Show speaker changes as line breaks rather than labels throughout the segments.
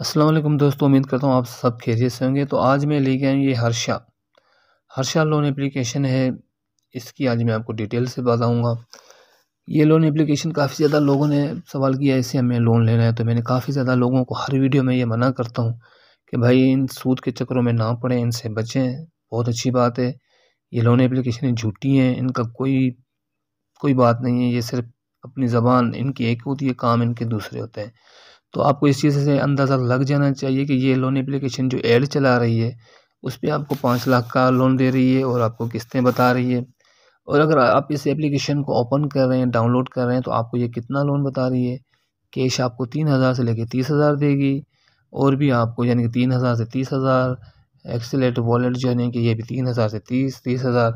असलम दोस्तों उम्मीद करता हूँ आप सब खैरियत से होंगे तो आज मैं लेके आया ये हर्षा हर्षा लोन एप्लीकेशन है इसकी आज मैं आपको डिटेल से बताऊँगा ये लोन एप्लीकेशन काफ़ी ज़्यादा लोगों ने सवाल किया इसे हमें लोन लेना है तो मैंने काफ़ी ज़्यादा लोगों को हर वीडियो में ये मना करता हूँ कि भाई इन सूद के चक्करों में ना पड़ें इनसे बचें बहुत अच्छी बात है ये लोन एप्लीकेशन झूठी हैं इनका कोई कोई बात नहीं है ये सिर्फ अपनी ज़बान इनकी एक होती है काम इनके दूसरे होते हैं तो आपको इस चीज़ से अंदाज़ा लग जाना चाहिए कि ये लोन एप्लीकेशन जो एड चला रही है उस पर आपको पाँच लाख का लोन दे रही है और आपको किस्तें बता रही है और अगर आप इस एप्लीकेशन को ओपन कर रहे हैं डाउनलोड कर रहे हैं तो आपको ये कितना लोन बता रही है कैश आपको तीन हज़ार से लेके तीस हज़ार देगी और भी आपको यानी कि तीन हज़ार से तीस हज़ार एक्सेलेट वॉलेट यानी कि ये भी तीन हज़ार से तीस तीस हज़ार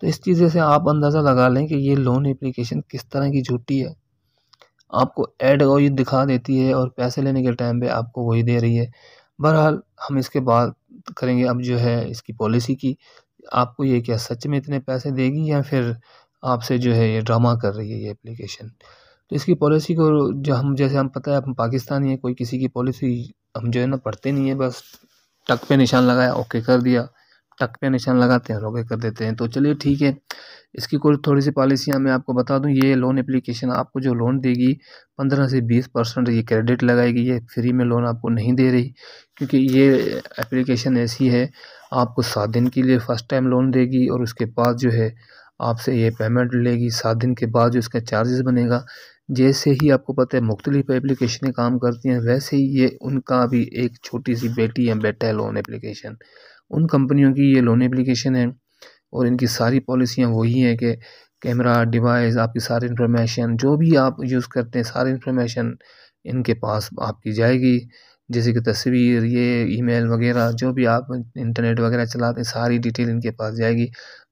तो इस चीज़ से आप अंदाज़ा लगा लें कि ये लोन एप्लीकेशन किस तरह की झूठी है आपको ऐड वही दिखा देती है और पैसे लेने के टाइम पे आपको वही दे रही है बहरहाल हम इसके बाद करेंगे अब जो है इसकी पॉलिसी की आपको ये क्या सच में इतने पैसे देगी या फिर आपसे जो है ये ड्रामा कर रही है ये एप्लीकेशन तो इसकी पॉलिसी को जो हम जैसे हम पता है हम पाकिस्तानी हैं कोई किसी की पॉलिसी हम जो है ना पढ़ते नहीं है बस टक पे निशान लगाया ओके कर दिया टक पे निशान लगाते हैं रोके कर देते हैं तो चलिए ठीक है इसकी कुछ थोड़ी सी पॉलिसियाँ मैं आपको बता दूं ये लोन एप्लीकेशन आपको जो लोन देगी पंद्रह से बीस परसेंट ये क्रेडिट लगाएगी ये फ्री में लोन आपको नहीं दे रही क्योंकि ये एप्लीकेशन ऐसी है आपको सात दिन के लिए फ़र्स्ट टाइम लोन देगी और उसके बाद जो है आपसे ये पेमेंट लेगी सात दिन के बाद जो इसका चार्जेस बनेगा जैसे ही आपको पता है मुख्तलिफ एप्लीकेशनें काम करती हैं वैसे ही ये उनका भी एक छोटी सी बेटी या बेटा है लोन एप्लीकेशन उन कंपनियों की ये लोन एप्लीकेशन है और इनकी सारी पॉलिसियाँ वही हैं कि कैमरा डिवाइस आपकी सारी इन्फॉर्मेशन जो भी आप यूज़ करते हैं सारी इन्फॉर्मेशन इनके पास आपकी जाएगी जैसे कि तस्वीर ये ईमेल वगैरह जो भी आप इंटरनेट वगैरह चलाते हैं सारी डिटेल इनके पास जाएगी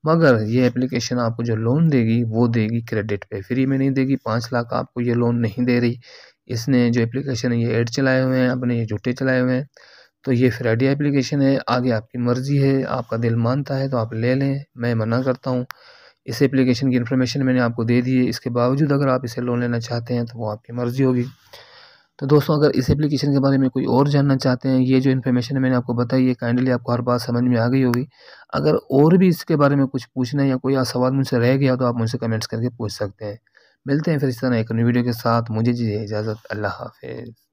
मगर ये एप्लीकेशन आपको जो लोन देगी वो देगी क्रेडिट पे फ्री में नहीं देगी पाँच लाख आपको ये लोन नहीं दे रही इसने जो एप्लीकेशन ये एड चलाए हुए हैं अपने ये झूठे चलाए हुए हैं तो ये फ्राइडे एप्लीकेशन है आगे आपकी मर्ज़ी है आपका दिल मानता है तो आप ले लें मैं मना करता हूँ इस एप्लीकेशन की इन्फॉर्मेशन मैंने आपको दे दी है इसके बावजूद अगर आप इसे लोन लेना चाहते हैं तो वो आपकी मर्ज़ी होगी तो दोस्तों अगर इस एप्लीकेशन के बारे में कोई और जानना चाहते हैं ये जो इन्फॉर्मेशन मैंने आपको बताई है काइंडली आपको हर बात समझ में आ गई होगी अगर और भी इसके बारे में कुछ पूछना या कोई सवाल मुझसे रह गया तो आप मुझसे कमेंट्स करके पूछ सकते हैं मिलते हैं फिर इस तरह एक नई वीडियो के साथ मुझे जी इजाज़त अल्लाह हाफिज़